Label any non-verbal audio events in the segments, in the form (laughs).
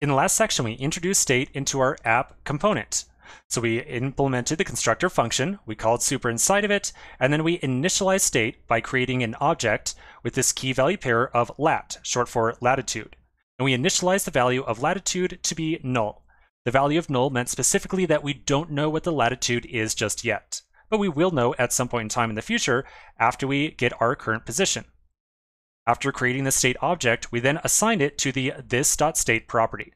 In the last section, we introduced state into our app component. So we implemented the constructor function, we called super inside of it, and then we initialized state by creating an object with this key value pair of lat, short for latitude. And we initialized the value of latitude to be null. The value of null meant specifically that we don't know what the latitude is just yet, but we will know at some point in time in the future after we get our current position. After creating the state object, we then assign it to the this.state property.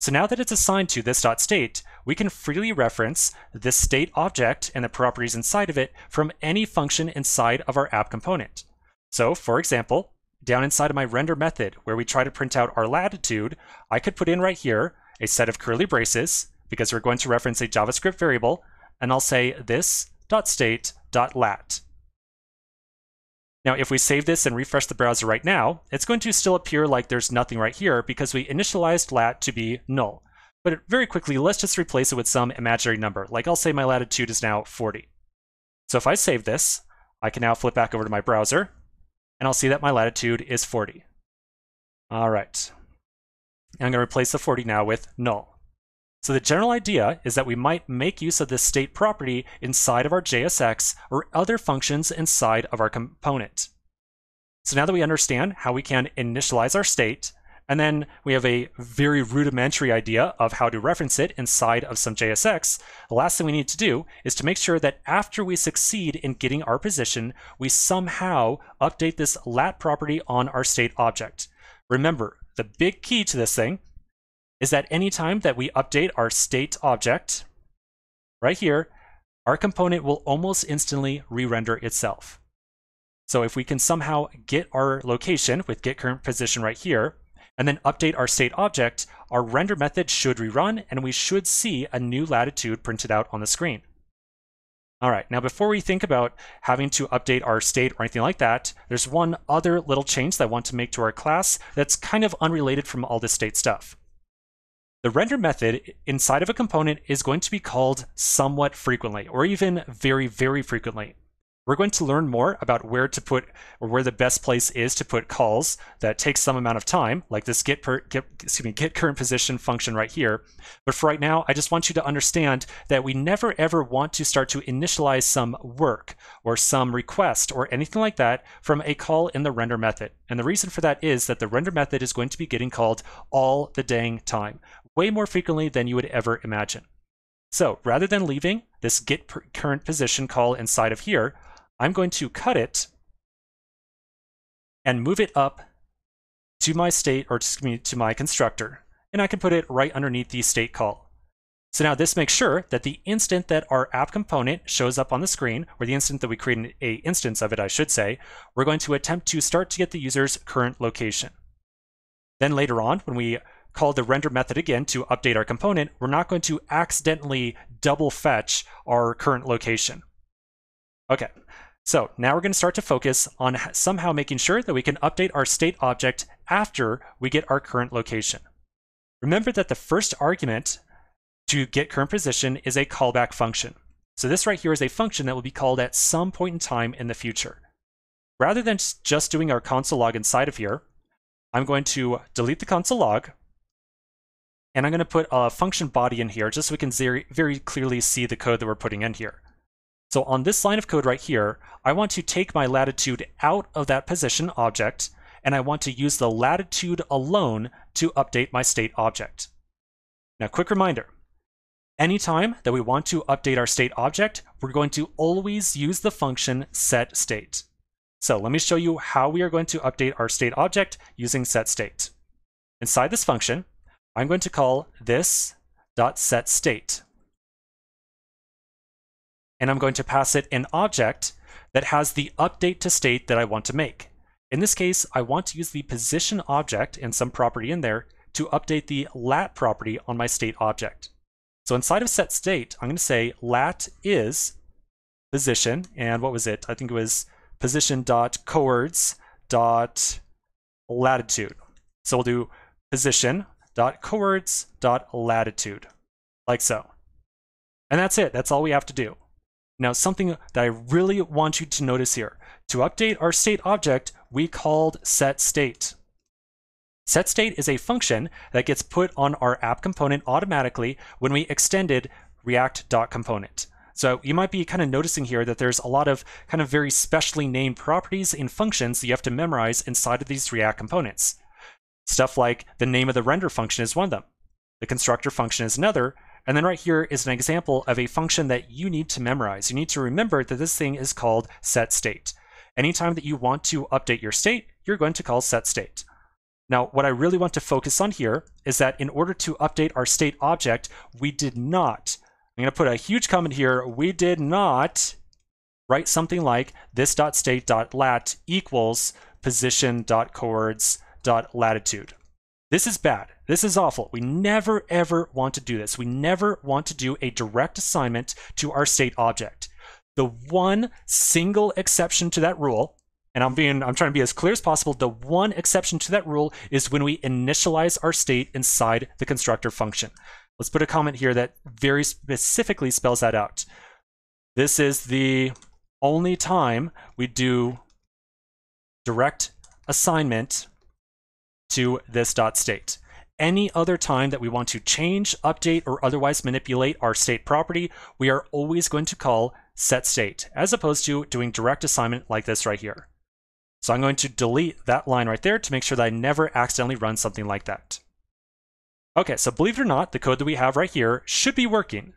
So now that it's assigned to this.state, we can freely reference this state object and the properties inside of it from any function inside of our app component. So for example, down inside of my render method where we try to print out our latitude, I could put in right here a set of curly braces because we're going to reference a JavaScript variable, and I'll say this.state.lat. Now, if we save this and refresh the browser right now, it's going to still appear like there's nothing right here because we initialized lat to be null. But very quickly, let's just replace it with some imaginary number. Like I'll say my latitude is now 40. So if I save this, I can now flip back over to my browser and I'll see that my latitude is 40. All right. I'm going to replace the 40 now with null. So the general idea is that we might make use of this state property inside of our JSX or other functions inside of our component. So now that we understand how we can initialize our state, and then we have a very rudimentary idea of how to reference it inside of some JSX, the last thing we need to do is to make sure that after we succeed in getting our position, we somehow update this lat property on our state object. Remember, the big key to this thing is that anytime that we update our state object, right here, our component will almost instantly re-render itself. So if we can somehow get our location with get current position right here, and then update our state object, our render method should rerun, and we should see a new latitude printed out on the screen. All right, now before we think about having to update our state or anything like that, there's one other little change that I want to make to our class that's kind of unrelated from all this state stuff. The render method inside of a component is going to be called somewhat frequently, or even very, very frequently. We're going to learn more about where to put or where the best place is to put calls that take some amount of time, like this get, per, get, excuse me, get current position function right here. But for right now, I just want you to understand that we never ever want to start to initialize some work or some request or anything like that from a call in the render method. And the reason for that is that the render method is going to be getting called all the dang time way more frequently than you would ever imagine. So rather than leaving this get current position call inside of here, I'm going to cut it and move it up to my state or to my constructor. And I can put it right underneath the state call. So now this makes sure that the instant that our app component shows up on the screen, or the instant that we create a instance of it, I should say, we're going to attempt to start to get the user's current location. Then later on, when we called the render method again to update our component, we're not going to accidentally double fetch our current location. Okay, so now we're going to start to focus on somehow making sure that we can update our state object after we get our current location. Remember that the first argument to get current position is a callback function. So this right here is a function that will be called at some point in time in the future. Rather than just doing our console log inside of here, I'm going to delete the console log, and I'm going to put a function body in here just so we can very clearly see the code that we're putting in here. So on this line of code right here, I want to take my latitude out of that position object, and I want to use the latitude alone to update my state object. Now, quick reminder, anytime that we want to update our state object, we're going to always use the function setState. So let me show you how we are going to update our state object using setState. Inside this function, I'm going to call this dot set state. And I'm going to pass it an object that has the update to state that I want to make. In this case, I want to use the position object and some property in there to update the lat property on my state object. So inside of set state, I'm going to say lat is position, and what was it? I think it was position dot coords dot latitude. So we'll do position dot latitude, like so. And that's it, that's all we have to do. Now, something that I really want you to notice here, to update our state object, we called set state. Set state is a function that gets put on our app component automatically when we extended react.component. So you might be kind of noticing here that there's a lot of kind of very specially named properties and functions that you have to memorize inside of these React components. Stuff like the name of the render function is one of them. The constructor function is another. And then right here is an example of a function that you need to memorize. You need to remember that this thing is called set state. Anytime that you want to update your state, you're going to call set state. Now, what I really want to focus on here is that in order to update our state object, we did not, I'm going to put a huge comment here, we did not write something like this.state.lat equals position.chords lat.latitude. This is bad. This is awful. We never ever want to do this. We never want to do a direct assignment to our state object. The one single exception to that rule, and I'm being I'm trying to be as clear as possible, the one exception to that rule is when we initialize our state inside the constructor function. Let's put a comment here that very specifically spells that out. This is the only time we do direct assignment to this dot state. Any other time that we want to change, update, or otherwise manipulate our state property, we are always going to call set state, as opposed to doing direct assignment like this right here. So I'm going to delete that line right there to make sure that I never accidentally run something like that. Okay, so believe it or not, the code that we have right here should be working.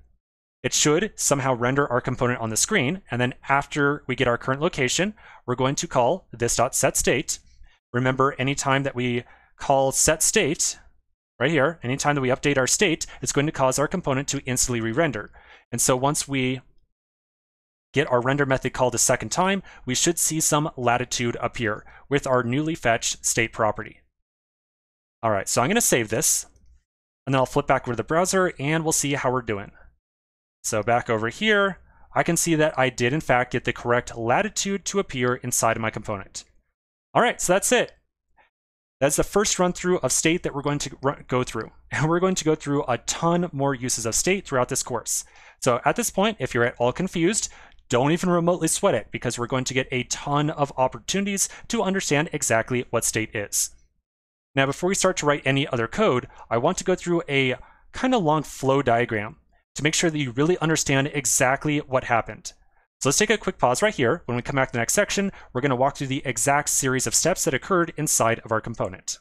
It should somehow render our component on the screen, and then after we get our current location, we're going to call this.setState. Remember, anytime that we call set state right here, anytime that we update our state, it's going to cause our component to instantly re-render. And so once we get our render method called a second time, we should see some latitude appear with our newly fetched state property. All right, so I'm gonna save this and then I'll flip back over to the browser and we'll see how we're doing. So back over here, I can see that I did in fact get the correct latitude to appear inside of my component. All right, so that's it. That's the first run through of state that we're going to run, go through. (laughs) And we're going to go through a ton more uses of state throughout this course. So at this point, if you're at all confused, don't even remotely sweat it because we're going to get a ton of opportunities to understand exactly what state is. Now, before we start to write any other code, I want to go through a kind of long flow diagram to make sure that you really understand exactly what happened. So let's take a quick pause right here. When we come back to the next section, we're going to walk through the exact series of steps that occurred inside of our component.